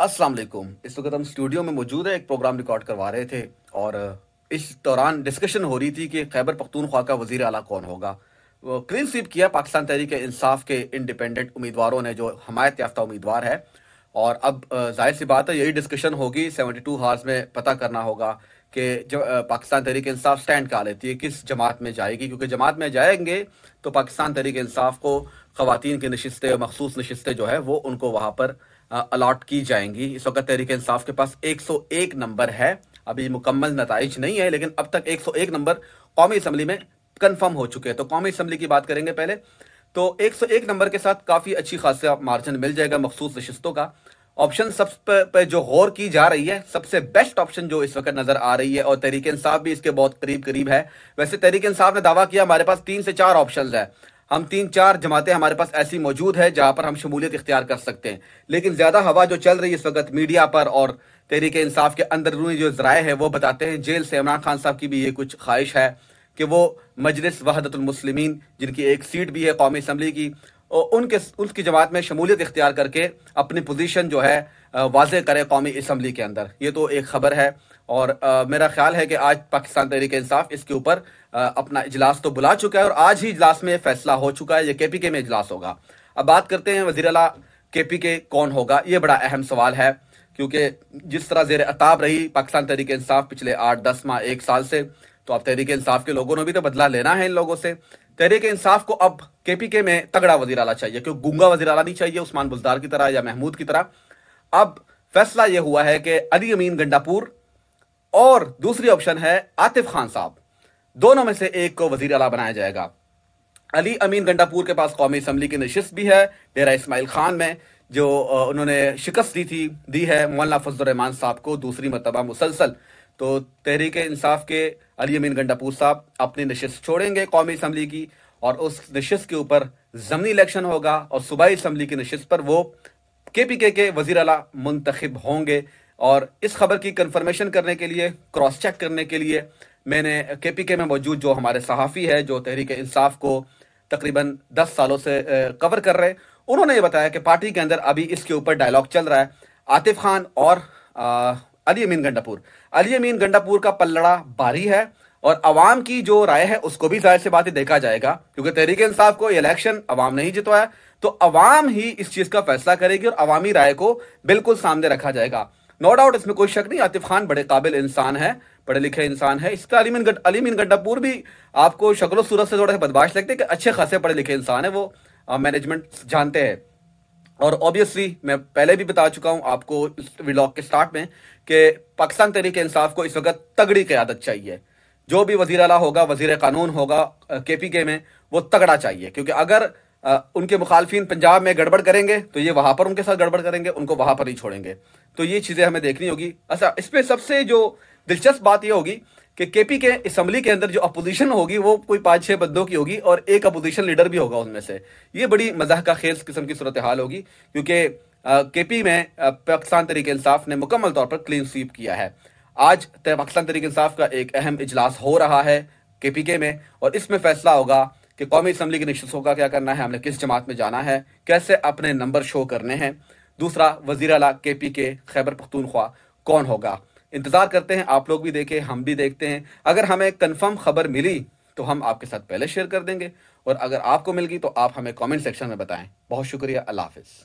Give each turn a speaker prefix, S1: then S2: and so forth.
S1: अस्सलाम वालेकुम इस वक्त हम स्टूडियो में मौजूद है एक प्रोग्राम रिकॉर्ड करवा रहे थे और इस दौरान डिस्कशन हो रही थी कि खैबर पख्तूनख्वा का वजीर अला कौन होगा क्लीन स्वीप किया पाकिस्तान तहरीक इंसाफ के इंडिपेंडेंट उम्मीदवारों ने जो हमायत याफ्ता उम्मीदवार है और अब जाहिर सी बात है यही डिस्कशन होगी 72 टू हार्स में पता करना होगा कि जो पाकिस्तान तहरीक इंसाफ स्टैंड कहा लेती है किस जमात में जाएगी क्योंकि जमात में जाएंगे तो पाकिस्तान तहरीक इंसाफ को ख़वान की नशस्तें मखसूस नशस्तें जो है वो उनको वहाँ पर अलाट की जाएंगी इस वक्त तहरीक इंसाफ के पास 101 नंबर है अभी मुकम्मल नतज नहीं है लेकिन अब तक 101 नंबर कौमी असम्बली में कन्फर्म हो चुके हैं तो कौमी असम्बली की बात करेंगे पहले तो 101 नंबर के साथ काफ़ी अच्छी खासा मार्जिन मिल जाएगा मखसूस नशस्तों का ऑप्शन सब पर, जो गौर की जा रही है सबसे बेस्ट ऑप्शन जो इस वक्त नजर आ रही है और तहरीक इंसाफ भी इसके बहुत करीब करीब है वैसे तहरीक इंसाफ ने दावा किया हमारे पास तीन से चार ऑप्शन है हम तीन चार जमातें हमारे पास ऐसी मौजूद है जहां पर हम शमूलियत इख्तियार कर सकते हैं लेकिन ज़्यादा हवा जो चल रही है इस वक्त मीडिया पर और तहरीक इंसाफ के अंदरूनी जो जराए हैं वो बताते हैं जेल से इमरान खान साहब की भी ये कुछ ख्वाहिश है कि वो मजलिस वहादतमसलिमिन जिनकी एक सीट भी है कौमी असम्बली की उनके उसकी जमात में शमूलियत इख्तियार करके अपनी पोजीशन जो है वाजे करें कौमी इसम्बली के अंदर ये तो एक खबर है और आ, मेरा ख्याल है कि आज पाकिस्तान तहरीक इंसाफ इसके ऊपर अपना इजलास तो बुला चुका है और आज ही इजलास में फैसला हो चुका है ये के पी के में इजलास होगा अब बात करते हैं वजीर अला के पी के कौन होगा ये बड़ा अहम सवाल है क्योंकि जिस तरह जेर अताब रही पाकिस्तान तहरीक इंसाफ पिछले आठ दस माह एक साल से तो अब तहरीक इंसाफ के लोगों ने भी तो बदला लेना है इन लोगों से तहरीक इंसाफ को अब के पी के में तगड़ा वजी अला चाहिए क्योंकि गुंगा वजी अला नहीं चाहिए उस्मान बुजदार की तरह या महमूद की तरह अब फैसला यह हुआ है कि अली अमीन गंडापुर और दूसरी ऑप्शन है आतिफ खान साहब दोनों में से एक को वजीर अला बनाया जाएगा अली अमीन गंडापुर के पास कौमी असम्बली की नशस्त भी है डेरा इसमाइल खान में जो उन्होंने शिकस्त दी थी दी है मौलाना फजलरहमान साहब को दूसरी मरतबा मुसलसल तो तहरीक इंसाफ के अली अमीन गंडापुर साहब अपनी नशस्त छोड़ेंगे कौमी असम्बली की और उस नशस्त के ऊपर ज़मनी इलेक्शन होगा और सूबाई असम्बली की नशस्त पर वो के पी के के वजीर अला मुंतखब होंगे और इस खबर की कन्फर्मेशन करने के लिए क्रॉस चेक करने के लिए मैंने के पी के में मौजूद जो हमारे सहाफ़ी है जो तहरीक इंसाफ को तकरीबन दस सालों से कवर कर रहे उन्होंने ये बताया कि पार्टी के अंदर अभी इसके ऊपर डायलॉग चल रहा है आतिफ खान और अली अमीन गंडापुर अली अमीन गंडापुर का पल्लड़ा भारी है और अवाम की जो राय है उसको भी जाहिर से बात देखा जाएगा क्योंकि तहरीक इंसाफ को इलेक्शन अवाम नहीं जितवाया तो अवाम ही इस चीज़ का फैसला करेगी और अवामी राय को बिल्कुल सामने रखा जाएगा नो डाउट इसमें कोई शक नहीं आतिफ खान बड़े काबिल इंसान है पढ़े लिखे इंसान है इस तरह अलीमिन गट, अलीमिन गड्डापुर भी आपको शक्लो सूरत से थोड़े बदमाश लगते हैं कि अच्छे खासे पढ़े लिखे इंसान है वो मैनेजमेंट जानते हैं और ऑब्वियसली मैं पहले भी बता चुका हूं आपको व्लॉग के स्टार्ट में कि पाकिस्तान तरीके इंसाफ को इस वक्त तगड़ी क्यादत चाहिए जो भी वजीर अला होगा वजीर कानून होगा के पी के में वो तगड़ा चाहिए क्योंकि अगर उनके मुखालफी पंजाब में गड़बड़ करेंगे तो ये वहाँ पर उनके साथ गड़बड़ करेंगे उनको वहाँ पर नहीं छोड़ेंगे तो ये चीज़ें हमें देखनी होगी अच्छा इसमें सबसे जो दिलचस्प बात यह होगी कि केपी के असम्बली के अंदर जो अपोजिशन होगी वो कोई पाँच छः बंदों की होगी और एक अपोजिशन लीडर भी होगा उनमें से ये बड़ी मजाक का खेल किस्म की सूरत हाल होगी क्योंकि के पी में पाकिस्तान तरीक इंसाफ ने मुकम्मल तौर पर क्लीन स्वीप किया है आज पाकिस्तान तरीक इंसाफ का एक अहम इजलास हो रहा है के पी के में और इसमें फैसला होगा कि कौमी असम्बली के नशस्तों का क्या करना है हमने किस जमात में जाना है कैसे अपने नंबर शो करने हैं दूसरा वजीर अला के पी के खैबर पख्तूनख्वा कौन होगा इंतज़ार करते हैं आप लोग भी देखें हम भी देखते हैं अगर हमें कन्फर्म खबर मिली तो हम आपके साथ पहले शेयर कर देंगे और अगर आपको मिल गई तो आप हमें कमेंट सेक्शन में बताएं बहुत शुक्रिया अल्लाह हाफिज़